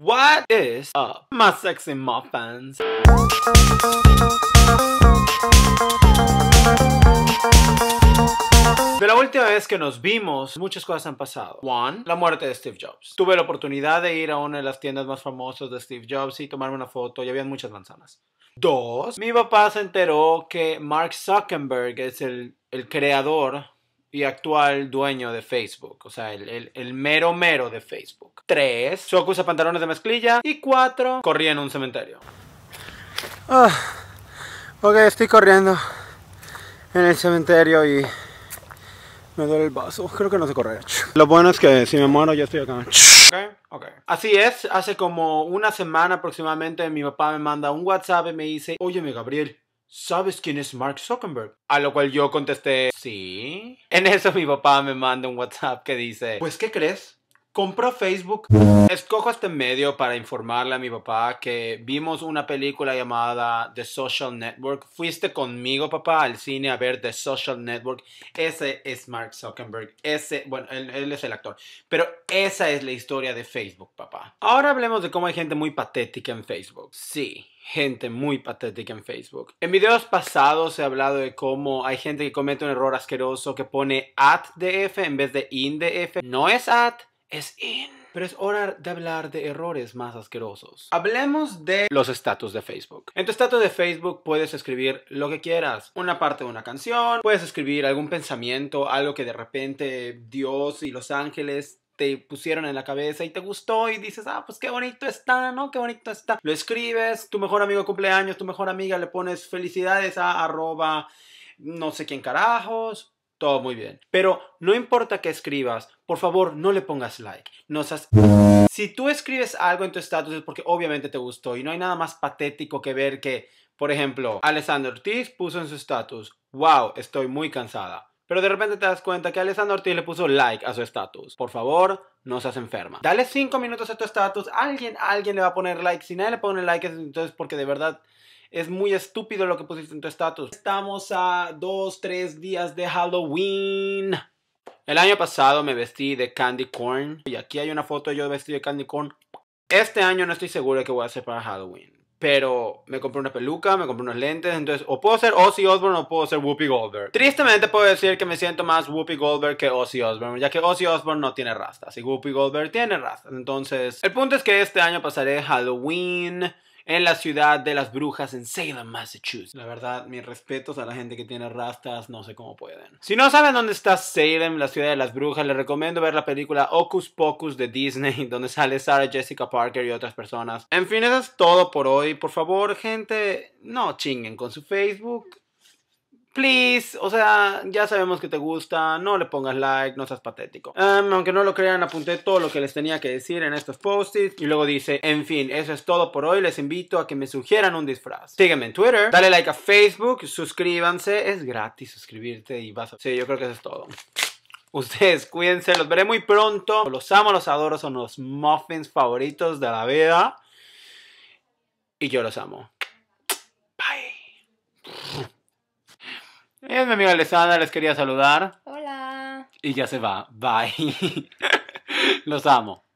What is up, my sexy muffins? fans? De la última vez que nos vimos, muchas cosas han pasado. One, la muerte de Steve Jobs. Tuve la oportunidad de ir a una de las tiendas más famosas de Steve Jobs y tomarme una foto y habían muchas manzanas. Dos, mi papá se enteró que Mark Zuckerberg es el, el creador y actual dueño de Facebook, o sea, el, el mero mero de Facebook. 3. Shoku usa pantalones de mezclilla. Y 4. Corría en un cementerio. Ah, ok, estoy corriendo en el cementerio y me duele el vaso. Creo que no se corre Lo bueno es que si me muero ya estoy acá. Okay, okay. Así es, hace como una semana aproximadamente mi papá me manda un WhatsApp y me dice, Oye mi Gabriel, ¿sabes quién es Mark Zuckerberg? A lo cual yo contesté, sí. En eso mi papá me manda un WhatsApp que dice, pues ¿qué crees? compró Facebook. Escojo este medio para informarle a mi papá que vimos una película llamada The Social Network. Fuiste conmigo, papá, al cine a ver The Social Network. Ese es Mark Zuckerberg. Ese, bueno, él, es el actor. Pero esa es la historia de Facebook, papá. Ahora hablemos de cómo hay gente muy patética en Facebook. Sí gente muy patética en Facebook. En videos pasados he hablado de cómo hay gente que comete un error asqueroso que pone at F en vez de in de F. No es at, es in. Pero es hora de hablar de errores más asquerosos. Hablemos de los estatus de Facebook. En tu estatus de Facebook puedes escribir lo que quieras. Una parte de una canción, puedes escribir algún pensamiento, algo que de repente Dios y los ángeles te pusieron en la cabeza y te gustó y dices, ah, pues qué bonito está, ¿no? Qué bonito está. Lo escribes, tu mejor amigo cumpleaños, tu mejor amiga, le pones felicidades a arroba no sé quién carajos, todo muy bien. Pero no importa que escribas, por favor no le pongas like. No seas... Si tú escribes algo en tu estatus es porque obviamente te gustó y no hay nada más patético que ver que, por ejemplo, Alessandro Ortiz puso en su estatus, wow, estoy muy cansada. Pero de repente te das cuenta que Alessandro Ortiz le puso like a su estatus. Por favor, no seas enferma. Dale cinco minutos a tu estatus. Alguien, alguien le va a poner like. Si nadie le pone like, entonces porque de verdad es muy estúpido lo que pusiste en tu estatus. Estamos a dos, tres días de Halloween. El año pasado me vestí de candy corn. Y aquí hay una foto de yo vestido de candy corn. Este año no estoy seguro de qué voy a hacer para Halloween. Pero me compré una peluca, me compré unos lentes, entonces o puedo ser Ozzy Osbourne o puedo ser Whoopi Goldberg. Tristemente puedo decir que me siento más Whoopi Goldberg que Ozzy Osbourne, ya que Ozzy Osbourne no tiene rastas y Whoopi Goldberg tiene rastas. Entonces, el punto es que este año pasaré Halloween en la ciudad de las brujas en Salem, Massachusetts. La verdad, mis respetos a la gente que tiene rastas, no sé cómo pueden. Si no saben dónde está Salem, la ciudad de las brujas, les recomiendo ver la película Ocus Pocus de Disney, donde sale Sarah Jessica Parker y otras personas. En fin, eso es todo por hoy. Por favor, gente, no chinguen con su Facebook please, o sea, ya sabemos que te gusta, no le pongas like, no seas patético. Em, aunque no lo crean, apunté todo lo que les tenía que decir en estos posts y luego dice, en fin, eso es todo por hoy, les invito a que me sugieran un disfraz. Sígueme en Twitter, dale like a Facebook, suscríbanse, es gratis suscribirte y vas a... Sí, yo creo que eso es todo. Ustedes cuídense, los veré muy pronto. Los amo, los adoro, son los muffins favoritos de la vida. Y yo los amo. Es mi amiga Lesana, les quería saludar. Hola. Y ya se va. Bye. Los amo.